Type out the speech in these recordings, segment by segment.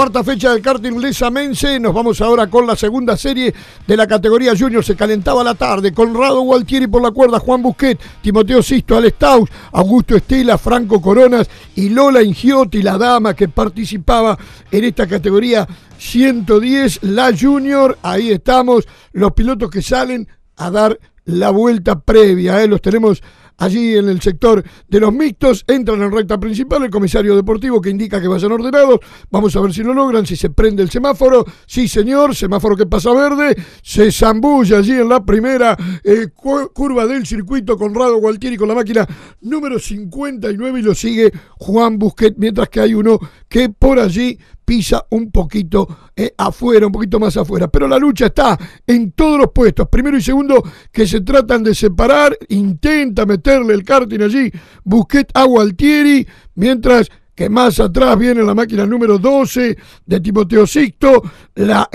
Cuarta fecha del karting Lesa Mense. Nos vamos ahora con la segunda serie de la categoría Junior. Se calentaba la tarde. Conrado Gualtieri por la cuerda, Juan Busquet, Timoteo Sisto, al Taus, Augusto Estela, Franco Coronas y Lola Ingiotti, la dama que participaba en esta categoría 110, la Junior. Ahí estamos, los pilotos que salen a dar la vuelta previa. ¿eh? Los tenemos allí en el sector de los mixtos. Entran en recta principal el comisario deportivo que indica que vayan ordenados. Vamos a ver si lo logran, si se prende el semáforo. Sí, señor, semáforo que pasa verde. Se zambulla allí en la primera eh, curva del circuito Conrado Gualtieri con la máquina número 59 y lo sigue Juan Busquet, mientras que hay uno que por allí pisa un poquito eh, afuera, un poquito más afuera. Pero la lucha está en todos los puestos, primero y segundo, que se tratan de separar, intenta meterle el karting allí, Busquet a Gualtieri, mientras que más atrás viene la máquina número 12 de Timoteo Sixto, la 8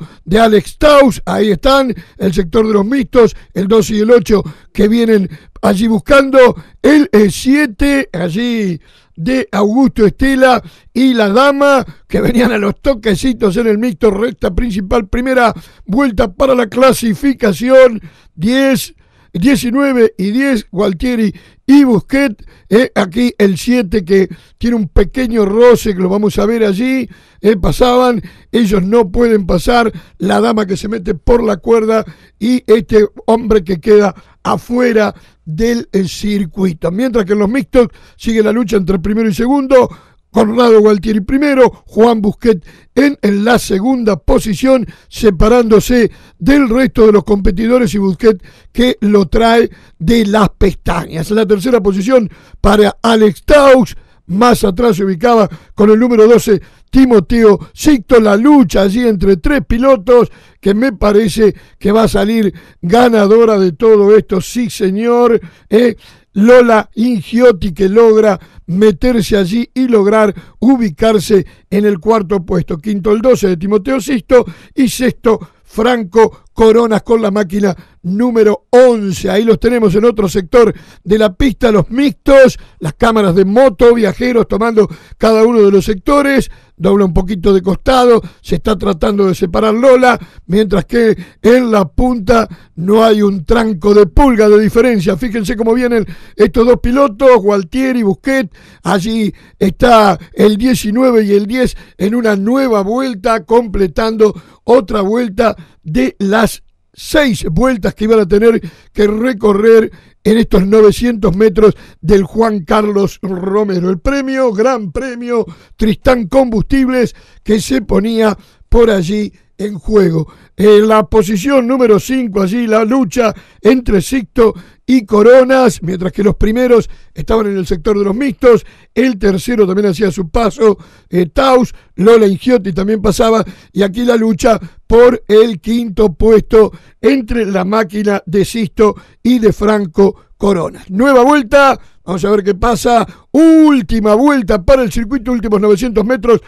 eh, de Alex Taus, ahí están, el sector de los mixtos, el 12 y el 8 que vienen allí buscando, el 7 eh, allí de Augusto Estela y la dama que venían a los toquecitos en el mixto recta principal, primera vuelta para la clasificación, 10, 19 y 10, Gualtieri y Busquet, eh, aquí el 7 que tiene un pequeño roce, que lo vamos a ver allí, eh, pasaban, ellos no pueden pasar, la dama que se mete por la cuerda y este hombre que queda afuera del eh, circuito. Mientras que en los mixtos sigue la lucha entre primero y segundo. Conrado Gualtieri primero, Juan Busquet en, la segunda posición, separándose del resto de los competidores y Busquet que lo trae de las pestañas. En la tercera posición para Alex Taus. Más atrás se ubicaba con el número 12 Timoteo Sicto la lucha allí entre tres pilotos que me parece que va a salir ganadora de todo esto. Sí, señor. Eh. Lola Ingiotti que logra meterse allí y lograr ubicarse en el cuarto puesto. Quinto el 12 de Timoteo Sisto y sexto Franco coronas con la máquina número 11. Ahí los tenemos en otro sector de la pista, los mixtos, las cámaras de moto, viajeros tomando cada uno de los sectores. Dobla un poquito de costado, se está tratando de separar Lola, mientras que en la punta no hay un tranco de pulga de diferencia. Fíjense cómo vienen estos dos pilotos, Gualtieri y Busquet. Allí está el 19 y el 10 en una nueva vuelta, completando otra vuelta de las seis vueltas que iban a tener que recorrer en estos 900 metros del Juan Carlos Romero. El premio, gran premio Tristán Combustibles, que se ponía por allí en juego. en la posición número 5, allí la lucha entre Sisto y Coronas, mientras que los primeros estaban en el sector de los mixtos, el tercero también hacía su paso, eh, Taus, Lola Ingiotti también pasaba, y aquí la lucha por el quinto puesto entre la máquina de Sisto y de Franco Coronas. Nueva vuelta, vamos a ver qué pasa, última vuelta para el circuito, últimos 900 metros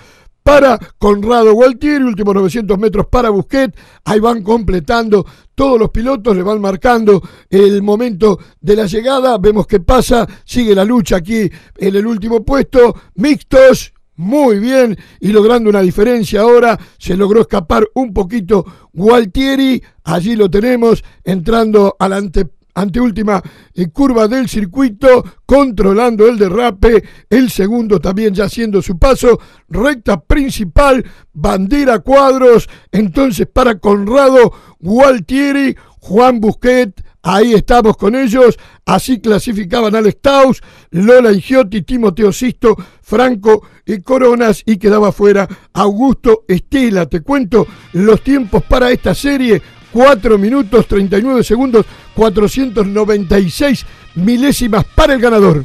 para Conrado Gualtieri, últimos 900 metros para Busquet, ahí van completando todos los pilotos, le van marcando el momento de la llegada, vemos qué pasa, sigue la lucha aquí en el último puesto, mixtos, muy bien y logrando una diferencia ahora. Se logró escapar un poquito Gualtieri. Allí lo tenemos entrando al, ante, anteúltima eh, curva del circuito, controlando el derrape, el segundo también ya haciendo su paso, recta principal, bandera cuadros, entonces para Conrado, Gualtieri, Juan Busquet, Ahí estamos con ellos, así clasificaban al Staus, Lola Ingiotti, Timoteo Sisto, Franco y eh, Coronas y quedaba fuera Augusto Estela. Te cuento los tiempos para esta serie, 4 minutos 39 segundos, 496 milésimas para el ganador.